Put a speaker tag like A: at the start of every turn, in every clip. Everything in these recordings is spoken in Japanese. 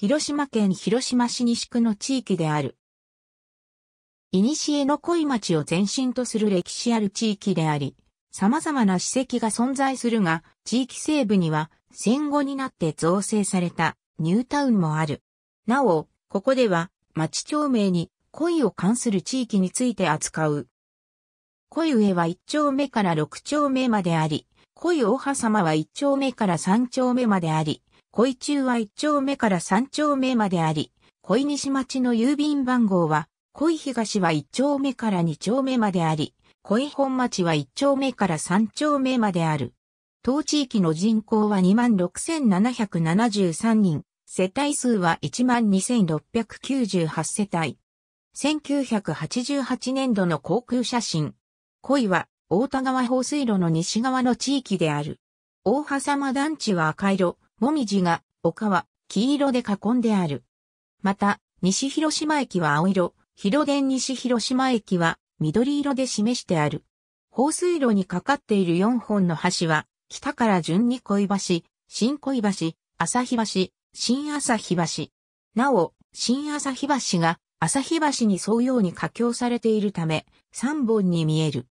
A: 広島県広島市西区の地域である。古の恋町を前身とする歴史ある地域であり、様々な史跡が存在するが、地域西部には戦後になって造成されたニュータウンもある。なお、ここでは町町名に恋を関する地域について扱う。恋上は1丁目から6丁目まであり、恋大葉様は1丁目から3丁目まであり、恋中は1丁目から3丁目まであり、恋西町の郵便番号は、恋東は1丁目から2丁目まであり、恋本町は1丁目から3丁目まである。当地域の人口は26,773人、世帯数は12,698世帯。1988年度の航空写真。恋は大田川放水路の西側の地域である。大狭間団地は赤色、もみじが丘は黄色で囲んである。また、西広島駅は青色、広電西広島駅は緑色で示してある。放水路にかかっている4本の橋は、北から順に恋橋、新恋橋、朝日橋、新朝日橋。なお、新朝日橋が朝日橋に沿うように架橋されているため、3本に見える。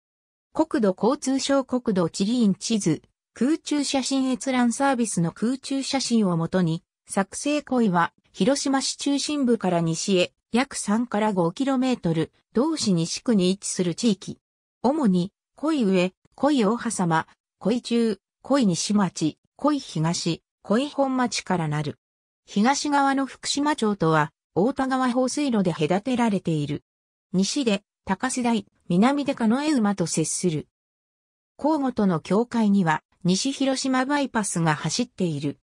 A: 国土交通省国土地理院地図、空中写真閲覧サービスの空中写真をもとに、作成恋は、広島市中心部から西へ約3から5トル、同市西区に位置する地域。主に、恋上、恋大葉様、恋中、恋西町、恋東、恋本町からなる。東側の福島町とは、大田川放水路で隔てられている。西で、高瀬台、南で鹿江馬と接する。交互との境界には、西広島バイパスが走っている。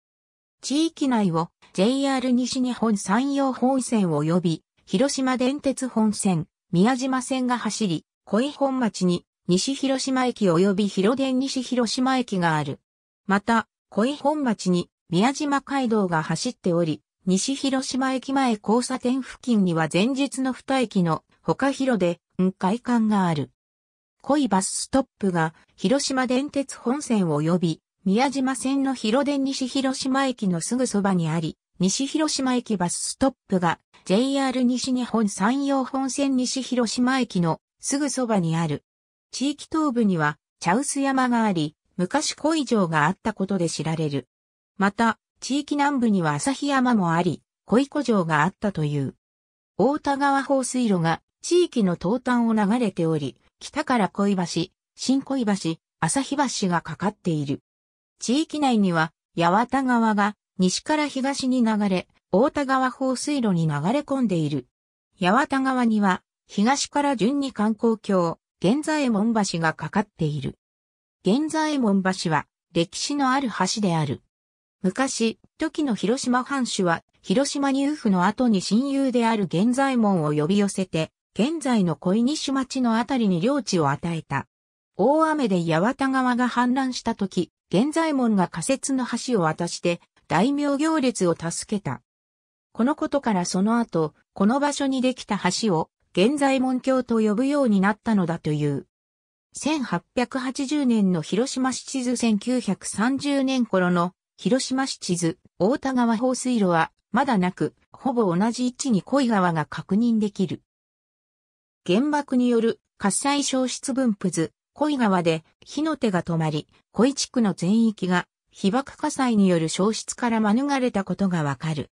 A: 地域内を JR 西日本山陽本線及び広島電鉄本線、宮島線が走り、恋本町に西広島駅及び広電西広島駅がある。また、恋本町に宮島街道が走っており、西広島駅前交差点付近には前日の二駅の他広で、うん館がある。恋バスストップが広島電鉄本線及び宮島線の広電西広島駅のすぐそばにあり、西広島駅バスストップが JR 西日本山陽本線西広島駅のすぐそばにある。地域東部には茶臼山があり、昔恋城があったことで知られる。また、地域南部には旭山もあり、恋古城があったという。大田川放水路が地域の東端を流れており、北から恋橋、新恋橋、旭橋がかかっている。地域内には、八幡川が西から東に流れ、大田川放水路に流れ込んでいる。八幡川には、東から順に観光橋、現在門橋がかかっている。現在門橋は、歴史のある橋である。昔、時の広島藩主は、広島入府の後に親友である現在門を呼び寄せて、現在の小井西町のあたりに領地を与えた。大雨で八幡川が氾濫した時、現在門が仮設の橋を渡して大名行列を助けた。このことからその後、この場所にできた橋を現在門橋と呼ぶようになったのだという。1880年の広島市地図1930年頃の広島市地図大田川放水路はまだなく、ほぼ同じ位置に井川が確認できる。原爆による火災消失分布図、恋川で火の手が止まり、恋地区の全域が被爆火災による消失から免れたことがわかる。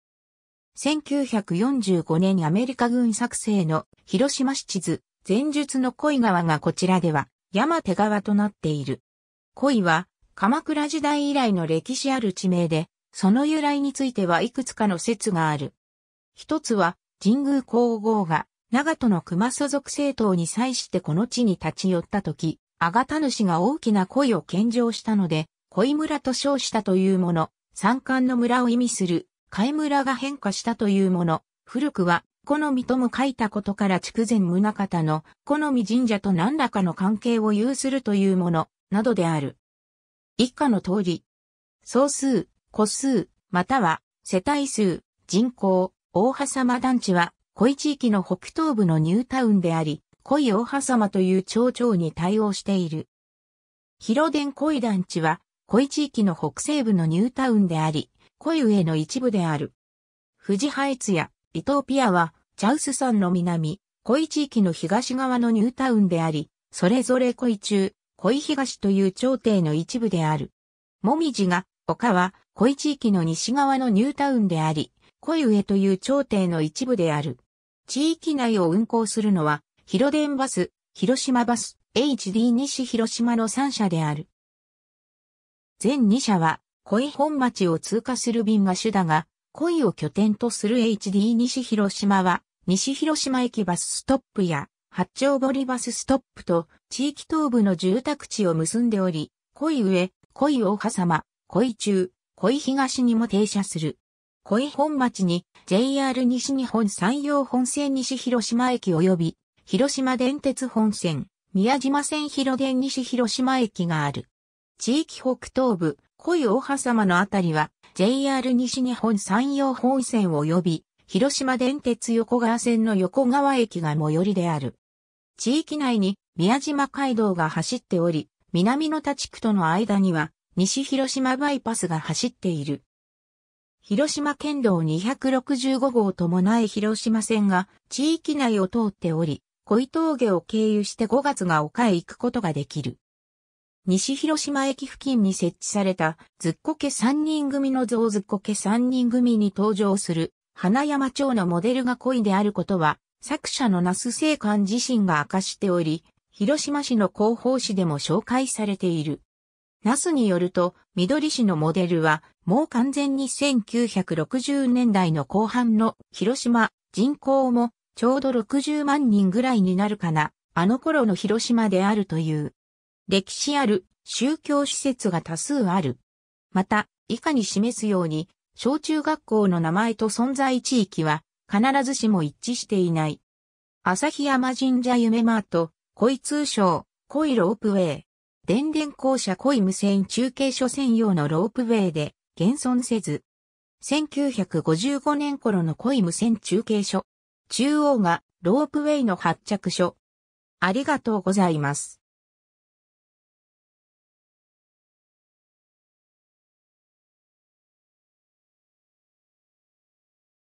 A: 1945年アメリカ軍作成の広島市地図、前述の恋川がこちらでは山手川となっている。恋は鎌倉時代以来の歴史ある地名で、その由来についてはいくつかの説がある。一つは神宮皇后が長門の熊祖族政党に際してこの地に立ち寄った時、あがた主が大きな恋を献上したので、恋村と称したというもの、山間の村を意味する、貝村が変化したというもの、古くは、好みとも書いたことから筑前宗方の、好み神社と何らかの関係を有するというもの、などである。以下の通り、総数、個数、または、世帯数、人口、大葉様団地は、恋地域の北東部のニュータウンであり、恋大葉様という町長に対応している。広電恋団地は、恋地域の北西部のニュータウンであり、恋上の一部である。富士ハイツやリトーピアは、チャウス山の南、恋地域の東側のニュータウンであり、それぞれ恋中、恋東という朝廷の一部である。もみじが、丘は、恋地域の西側のニュータウンであり、恋上という朝廷の一部である。地域内を運行するのは、広電バス、広島バス、HD 西広島の3社である。全2社は、恋本町を通過する便が主だが、恋を拠点とする HD 西広島は、西広島駅バスストップや、八丁堀バスストップと、地域東部の住宅地を結んでおり、恋上、恋大葉様、恋中、恋東にも停車する。恋本町に JR 西日本山陽本線西広島駅及び広島電鉄本線宮島線広電西広島駅がある。地域北東部恋大葉様のあたりは JR 西日本山陽本線及び広島電鉄横川線の横川駅が最寄りである。地域内に宮島街道が走っており、南の地区との間には西広島バイパスが走っている。広島県道265号ともない広島線が地域内を通っており、小峠を経由して5月が丘へ行くことができる。西広島駅付近に設置されたずっこけ3人組の像ずっこけ3人組に登場する花山町のモデルが恋であることは作者の那須聖官自身が明かしており、広島市の広報誌でも紹介されている。ナスによると、緑市のモデルは、もう完全に1960年代の後半の広島、人口もちょうど60万人ぐらいになるかな、あの頃の広島であるという。歴史ある宗教施設が多数ある。また、以下に示すように、小中学校の名前と存在地域は、必ずしも一致していない。旭山神社夢マート、恋通称、恋ロープウェイ。電電公社コイ無線中継所専用のロープウェイで現存せず、1955年頃のコイ無線中継所、中央がロープウェイの発着所。ありがとうございます。